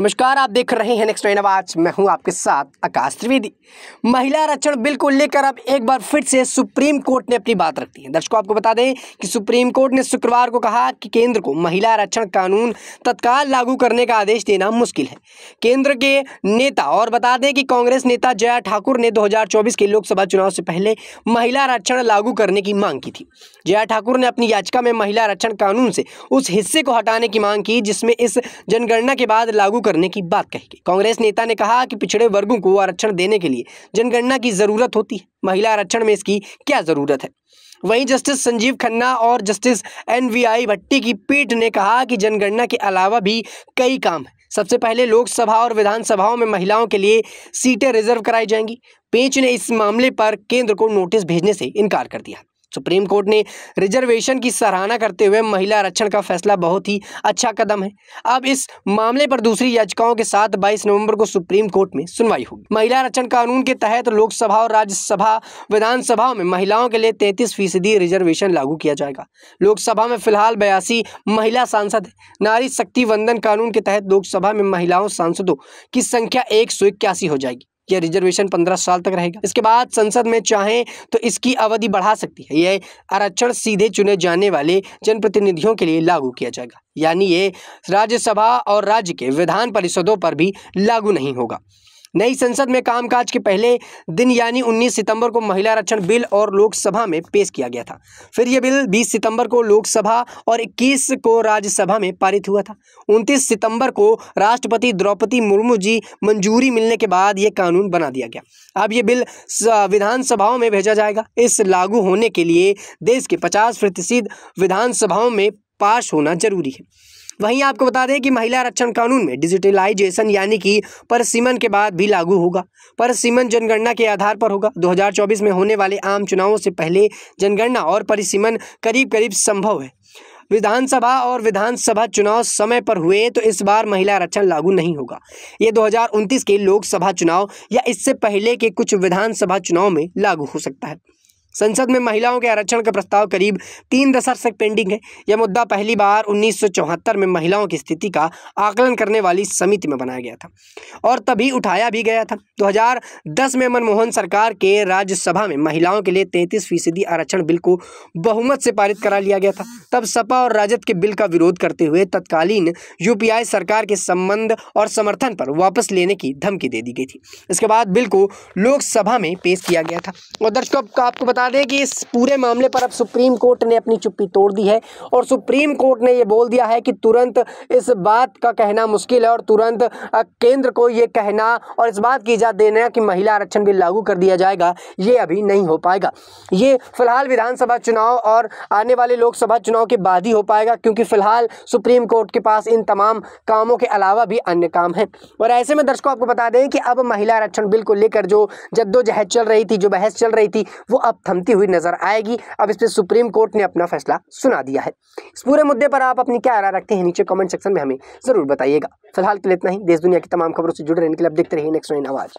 नमस्कार आप देख रहे हैं नेक्स्ट आवाज मैं हूं आपके साथ आकाश त्रिवेदी महिला आरक्षण बिल को लेकर अब एक बार फिर से सुप्रीम कोर्ट ने अपनी बात रख है दर्शकों आपको बता दें कि सुप्रीम कोर्ट ने शुक्रवार को कहा कि केंद्र को महिला आरक्षण कानून तत्काल लागू करने का आदेश देना मुश्किल है केंद्र के नेता और बता दें कि कांग्रेस नेता जया ठाकुर ने दो के लोकसभा चुनाव से पहले महिला आरक्षण लागू करने की मांग की थी जया ठाकुर ने अपनी याचिका में महिला आरक्षण कानून से उस हिस्से को हटाने की मांग की जिसमें इस जनगणना के बाद लागू करने की बात कही गई कांग्रेस नेता ने कहा कि पिछड़े वर्गों को आरक्षण देने के लिए जनगणना की ज़रूरत होती है महिला आरक्षण में इसकी क्या ज़रूरत है वहीं जस्टिस संजीव खन्ना और justice N V I Bhatti की पीठ ने कहा कि जनगणना के अलावा भी कई काम है सबसे पहले लोकसभा और विधानसभाओं में महिलाओं के लिए सीटें रिजर्व कराई जाएंगी पेंच ने इस मामले पर केंद्र को नोटिस भेजने से इनकार कर दिया सुप्रीम कोर्ट ने रिजर्वेशन की सराहना करते हुए महिला आरक्षण का फैसला बहुत ही अच्छा कदम है अब इस मामले पर दूसरी याचिकाओं के साथ 22 नवंबर को सुप्रीम कोर्ट में सुनवाई होगी महिला आरक्षण कानून के तहत लोकसभा और राज्यसभा विधानसभाओं में महिलाओं के लिए 33 फीसदी रिजर्वेशन लागू किया जाएगा लोकसभा में फिलहाल बयासी महिला सांसद नारी शक्ति वंदन कानून के तहत लोकसभा में महिलाओं सांसदों की संख्या एक हो जाएगी यह रिजर्वेशन पंद्रह साल तक रहेगा इसके बाद संसद में चाहे तो इसकी अवधि बढ़ा सकती है यह आरक्षण सीधे चुने जाने वाले जनप्रतिनिधियों के लिए लागू किया जाएगा यानी ये राज्यसभा और राज्य के विधान परिषदों पर भी लागू नहीं होगा नई संसद में कामकाज के पहले दिन यानी 19 सितंबर को महिला आरक्षण बिल और लोकसभा में पेश किया गया था फिर यह बिल 20 सितंबर को लोकसभा और 21 को राज्यसभा में पारित हुआ था 29 सितंबर को राष्ट्रपति द्रौपदी मुर्मू जी मंजूरी मिलने के बाद यह कानून बना दिया गया अब यह बिल विधानसभाओं में भेजा जाएगा इस लागू होने के लिए देश के पचास प्रतिशत विधानसभाओं में पास होना जरूरी है वहीं आपको बता दें कि महिला आरक्षण कानून में डिजिटलाइजेशन यानी कि परसीमन के बाद भी लागू होगा परसीमन जनगणना के आधार पर होगा 2024 में होने वाले आम चुनावों से पहले जनगणना और परिसीमन करीब करीब संभव है विधानसभा और विधानसभा चुनाव समय पर हुए तो इस बार महिला आरक्षण लागू नहीं होगा ये 2029 के लोकसभा चुनाव या इससे पहले के कुछ विधानसभा चुनाव में लागू हो सकता है संसद में महिलाओं के आरक्षण का प्रस्ताव करीब तीन दशक से पेंडिंग है यह मुद्दा पहली बार उन्नीस में महिलाओं की स्थिति का आकलन करने वाली समिति में बनाया गया था और तभी उठाया भी गया था 2010 में मनमोहन सरकार के राज्यसभा में महिलाओं के लिए तैंतीस फीसदी आरक्षण बिल को बहुमत से पारित करा लिया गया था तब सपा और राजद के बिल का विरोध करते हुए तत्कालीन यू सरकार के संबंध और समर्थन पर वापस लेने की धमकी दे दी गई थी इसके बाद बिल को लोकसभा में पेश किया गया था और दर्शकों आपको बता बता दें कि इस पूरे मामले पर अब सुप्रीम कोर्ट ने अपनी चुप्पी तोड़ दी है और सुप्रीम कोर्ट ने यह बोल दिया है कि तुरंत इस बात का कहना मुश्किल है और तुरंत केंद्र को यह कहना और इस बात की इजाज़त देना कि महिला आरक्षण बिल लागू कर दिया जाएगा ये अभी नहीं हो पाएगा ये फिलहाल विधानसभा चुनाव और आने वाले लोकसभा चुनाव के बाद ही हो पाएगा क्योंकि फिलहाल सुप्रीम कोर्ट के पास इन तमाम कामों के अलावा भी अन्य काम है और ऐसे में दर्शकों आपको बता दें कि अब महिला आरक्षण बिल को लेकर जो जद्दोजहद चल रही थी जो बहस चल रही थी वो अब थमती हुई नजर आएगी अब इस पर सुप्रीम कोर्ट ने अपना फैसला सुना दिया है इस पूरे मुद्दे पर आप अपनी क्या राय रखते हैं नीचे कमेंट सेक्शन में हमें जरूर बताइएगा फिलहाल के लिए इतना ही देश दुनिया की तमाम खबरों से जुड़े रहने के लिए देखते रहिए नेक्स्ट नाइन आवाज़